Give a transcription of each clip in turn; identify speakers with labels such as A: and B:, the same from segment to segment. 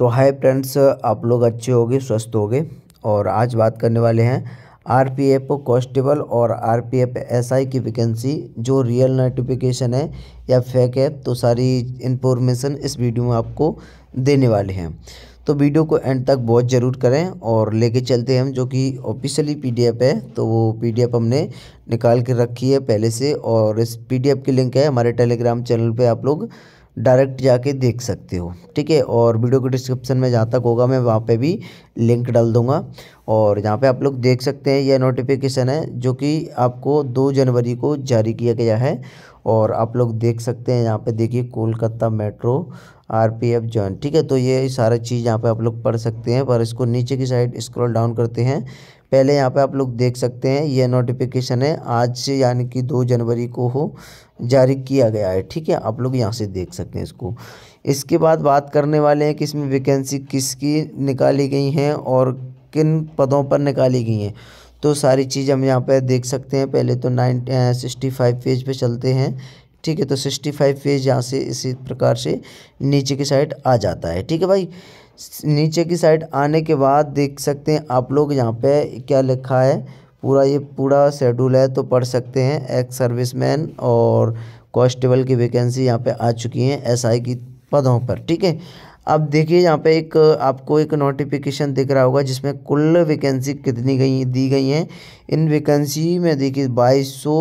A: तो hi friends आप लोग अच्छे होगे स्वस्थ होगे और आज बात करने वाले हैं आरपीएफ कांस्टेबल और आरपीएफ एसआई की वैकेंसी जो रियल नोटिफिकेशन है या फेक है तो सारी इन्फॉर्मेशन इस वीडियो में आपको देने वाले हैं तो वीडियो को एंड तक बहुत ज़रूर करें और लेके चलते हैं हम जो कि ऑफिशियली पीडीएफ है तो वो पीडीएफ हमने निकाल के रखी है पहले से और इस पीडीएफ की लिंक है हमारे टेलीग्राम चैनल पे आप लोग डायरेक्ट जाके देख सकते हो ठीक है और वीडियो के डिस्क्रिप्शन में जहाँ तक होगा मैं वहाँ पे भी लिंक डाल दूँगा और यहाँ पे आप लोग देख सकते हैं यह नोटिफिकेशन है जो कि आपको दो जनवरी को जारी किया गया है और आप लोग देख सकते हैं यहाँ पे देखिए Kolkata metro R P F ठीक है तो ये सारा चीज़ यहाँ पे आप लोग पढ़ सकते हैं पर इसको नीचे की साइड स्क्रॉल डाउन करते हैं पहले यहाँ पे आप लोग देख सकते हैं यह नोटिफिकेशन है आज से यानी कि दो जनवरी को हो जारी किया गया है ठीक है आप लोग यहाँ से देख सकते हैं इसको इसके बाद बात करने वाले हैं कि इसमें वैकेंसी किसकी निकाली गई हैं और किन पदों पर निकाली गई हैं तो सारी चीज़ हम यहाँ पर देख सकते हैं पहले तो नाइन सिक्सटी फाइव पेज पर चलते हैं ठीक है तो सिक्सटी फाइव पेज यहाँ से इसी प्रकार से नीचे की साइड आ जाता है ठीक है भाई नीचे की साइड आने के बाद देख सकते हैं आप लोग यहाँ पे क्या लिखा है पूरा ये पूरा शेड्यूल है तो पढ़ सकते हैं एक्स सर्विसमैन और कॉन्स्टेबल की वैकेंसी यहाँ पे आ चुकी हैं एसआई की पदों पर ठीक है अब देखिए यहाँ पे एक आपको एक नोटिफिकेशन दिख रहा होगा जिसमें कुल वैकेंसी कितनी गई दी गई हैं इन वैकेंसी में देखिए बाईस सौ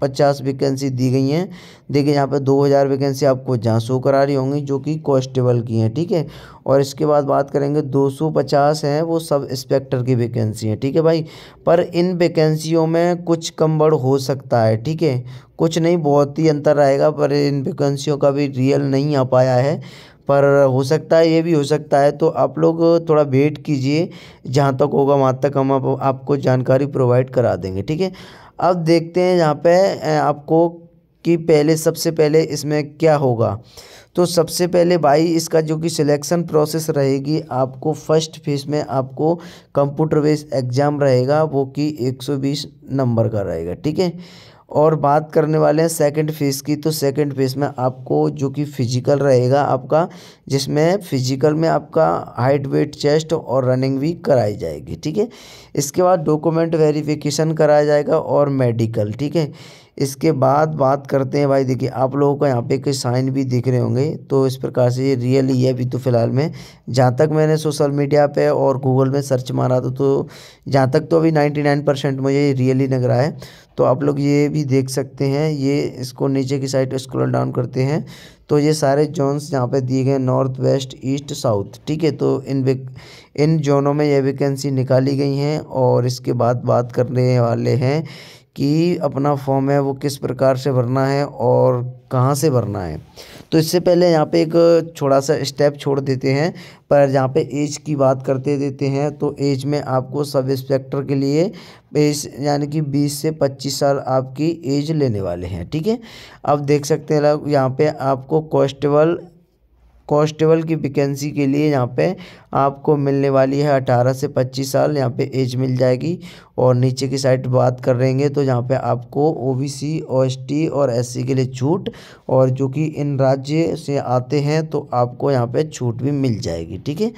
A: पचास वैकेंसी दी गई हैं देखिए यहाँ पर दो हज़ार वैकेंसी आपको जहाँ शो करा रही होंगी जो कि कॉन्स्टेबल की हैं ठीक है थीके? और इसके बाद बात करेंगे दो सौ पचास हैं वो सब इंस्पेक्टर की वैकेंसी हैं ठीक है भाई पर इन वैकेंसीयों में कुछ कम बढ़ हो सकता है ठीक है कुछ नहीं बहुत ही अंतर रहेगा पर इन वैकेंसीयों का भी रियल नहीं आ पाया है पर हो सकता है ये भी हो सकता है तो आप लोग थोड़ा वेट कीजिए जहाँ तक होगा वहाँ तक हम आप, आपको जानकारी प्रोवाइड करा देंगे ठीक है अब देखते हैं यहाँ पे आपको कि पहले सबसे पहले इसमें क्या होगा तो सबसे पहले भाई इसका जो कि सिलेक्शन प्रोसेस रहेगी आपको फर्स्ट फेज में आपको कंप्यूटर बेस्ड एग्ज़ाम रहेगा वो कि 120 नंबर का रहेगा ठीक है और बात करने वाले हैं सेकंड फेज़ की तो सेकंड फेज में आपको जो कि फ़िजिकल रहेगा आपका जिसमें फ़िजिकल में आपका हाइट वेट चेस्ट और रनिंग भी कराई जाएगी ठीक है इसके बाद डॉक्यूमेंट वेरिफिकेशन कराया जाएगा और मेडिकल ठीक है इसके बाद बात करते हैं भाई देखिए आप लोगों को यहाँ पे कुछ साइन भी दिख रहे होंगे तो इस प्रकार से ये रियल ही है अभी तो फिलहाल में जहाँ तक मैंने सोशल मीडिया पे और गूगल में सर्च मारा था तो जहाँ तक तो अभी 99 परसेंट मुझे रियल ही लग रहा है तो आप लोग ये भी देख सकते हैं ये इसको नीचे की साइड स्क्रॉल डाउन करते हैं तो ये सारे जोन्स यहाँ पे दिए गए नॉर्थ वेस्ट ईस्ट साउथ ठीक है तो इन इन जोनों में ये वैकेंसी निकाली गई हैं और इसके बाद बात करने वाले हैं कि अपना फॉर्म है वो किस प्रकार से भरना है और कहाँ से भरना है तो इससे पहले यहाँ पे एक छोटा सा स्टेप छोड़ देते हैं पर जहाँ पे एज की बात करते देते हैं तो एज में आपको सब इंस्पेक्टर के लिए एज यानी कि 20 से 25 साल आपकी एज लेने वाले हैं ठीक है आप देख सकते हैं यहाँ पे आपको कॉन्स्टेबल कॉन्स्टेबल की वैकेंसी के लिए यहाँ पे आपको मिलने वाली है अठारह से पच्चीस साल यहाँ पे एज मिल जाएगी और नीचे की साइड बात कर रहेंगे तो यहाँ पे आपको ओबीसी ओएसटी और एससी के लिए छूट और जो कि इन राज्य से आते हैं तो आपको यहाँ पे छूट भी मिल जाएगी ठीक है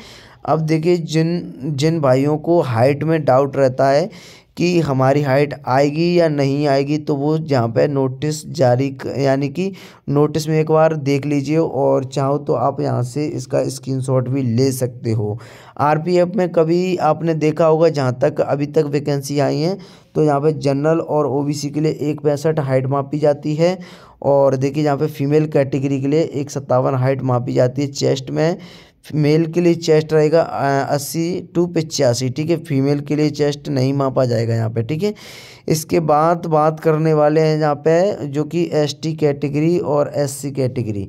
A: अब देखिए जिन जिन भाइयों को हाइट में डाउट रहता है कि हमारी हाइट आएगी या नहीं आएगी तो वो जहाँ पे नोटिस जारी यानी कि नोटिस में एक बार देख लीजिए और चाहो तो आप यहाँ से इसका स्क्रीनशॉट भी ले सकते हो आरपीएफ में कभी आपने देखा होगा जहाँ तक अभी तक वैकेंसी आई हैं तो यहाँ पे जनरल और ओबीसी के लिए एक पैंसठ हाइट मापी जाती है और देखिए यहाँ पे फीमेल कैटेगरी के लिए एक सत्तावन हाइट मापी जाती है चेस्ट में मेल के लिए चेस्ट रहेगा अस्सी टू पचासी ठीक है फीमेल के लिए चेस्ट नहीं मापा जाएगा यहाँ पे ठीक है इसके बाद बात करने वाले हैं यहाँ पे जो कि एसटी कैटेगरी और एससी कैटेगरी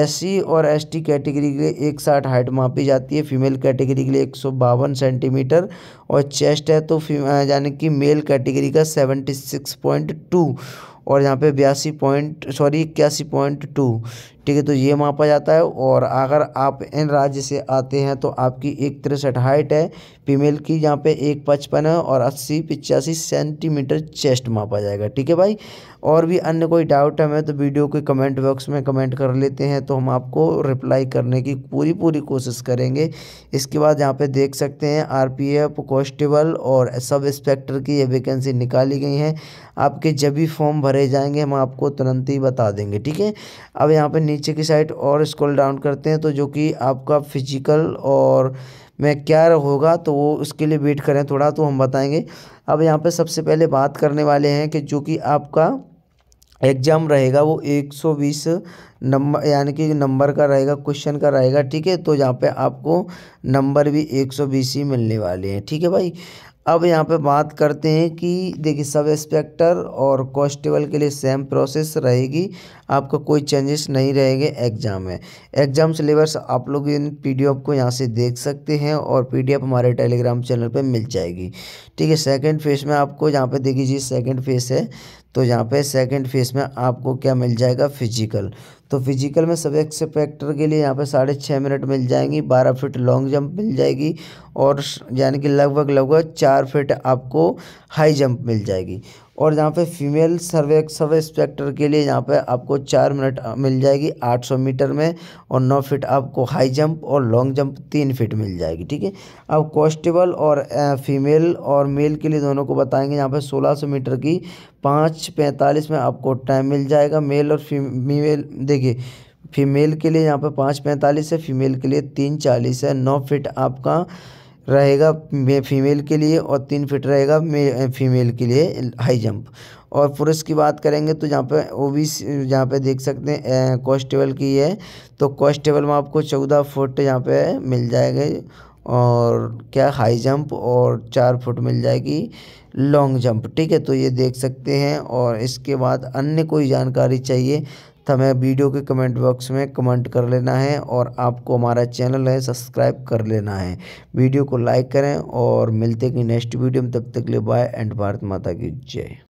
A: एससी और एसटी कैटेगरी के लिए एक साठ हाइट मापी जाती है फीमेल कैटेगरी के लिए एक सौ बावन सेंटीमीटर और चेस्ट है तो यानी कि मेल कैटेगरी का सेवेंटी सिक्स पॉइंट टू और यहाँ पे बयासी पॉइंट सॉरी इक्यासी पॉइंट टू ठीक है तो ये मापा जाता है और अगर आप इन राज्य से आते हैं तो आपकी एक तिरसठ हाइट है फीमेल की यहाँ पे एक पचपन है और अस्सी पिचासी सेंटीमीटर चेस्ट मापा जाएगा ठीक है भाई और भी अन्य कोई डाउट हमें तो वीडियो के कमेंट बॉक्स में कमेंट कर लेते हैं तो हम आपको रिप्लाई करने की पूरी पूरी कोशिश करेंगे इसके बाद यहाँ पे देख सकते हैं आरपीएफ कॉन्स्टेबल और सब इंस्पेक्टर की ये वैकेंसी निकाली गई हैं आपके जब भी फॉर्म भरे जाएंगे हम आपको तुरंत ही बता देंगे ठीक है अब यहाँ पर नीचे की साइड और स्क्रोल डाउन करते हैं तो जो कि आपका फिजिकल और में क्या होगा तो वो उसके लिए वेट करें थोड़ा तो हम बताएंगे अब यहाँ पे सबसे पहले बात करने वाले हैं कि जो कि आपका एग्जाम रहेगा वो 120 नंबर यानी कि नंबर का रहेगा क्वेश्चन का रहेगा ठीक है तो यहाँ पे आपको नंबर भी 120 ही मिलने वाले हैं ठीक है भाई अब यहाँ पे बात करते हैं कि देखिए सब इंस्पेक्टर और कॉन्स्टेबल के लिए सेम प्रोसेस रहेगी आपका कोई चेंजेस नहीं रहेंगे एग्ज़ाम में एग्ज़ाम सिलेबस आप लोग इन पीडीएफ को यहाँ से देख सकते हैं और पीडीएफ हमारे टेलीग्राम चैनल पे मिल जाएगी ठीक है सेकंड फेज में आपको यहाँ पे देखिए जी सेकंड फेज है तो यहाँ पे सेकंड फेज में आपको क्या मिल जाएगा फिजिकल तो फिजिकल में सब एक्सपेक्टर के लिए यहाँ पे साढ़े छः मिनट मिल जाएंगी बारह फिट लॉन्ग जंप मिल जाएगी और यानी कि लगभग लगभग चार फिट आपको हाई जंप मिल जाएगी और यहाँ पे फीमेल सर्वे सब इंस्पेक्टर के लिए यहाँ पे आपको चार मिनट मिल जाएगी 800 मीटर में और 9 फीट आपको हाई जंप और लॉन्ग जंप तीन फीट मिल जाएगी ठीक है अब कॉन्स्टेबल और फीमेल और मेल के लिए दोनों को बताएंगे यहाँ पे 1600 मीटर की पाँच पैंतालीस में आपको टाइम मिल जाएगा मेल और फीमेल देखिए फीमेल के लिए यहाँ पे पाँच पैंतालीस है फीमेल के लिए तीन चालीस है नौ फिट आपका रहेगा फीमेल के लिए और तीन फिट रहेगा फीमेल के लिए हाई जंप और पुरुष की बात करेंगे तो जहाँ पे ओ बी जहाँ पे देख सकते हैं कॉस्टेबल की है तो कॉस्टेबल में आपको चौदह फुट यहाँ पे मिल जाएगा और क्या हाई जंप और चार फुट मिल जाएगी लॉन्ग जंप ठीक है तो ये देख सकते हैं और इसके बाद अन्य कोई जानकारी चाहिए तो हमें वीडियो के कमेंट बॉक्स में कमेंट कर लेना है और आपको हमारा चैनल है सब्सक्राइब कर लेना है वीडियो को लाइक करें और मिलते कि नेक्स्ट वीडियो में तब तक लिए बाय एंड भारत माता की जय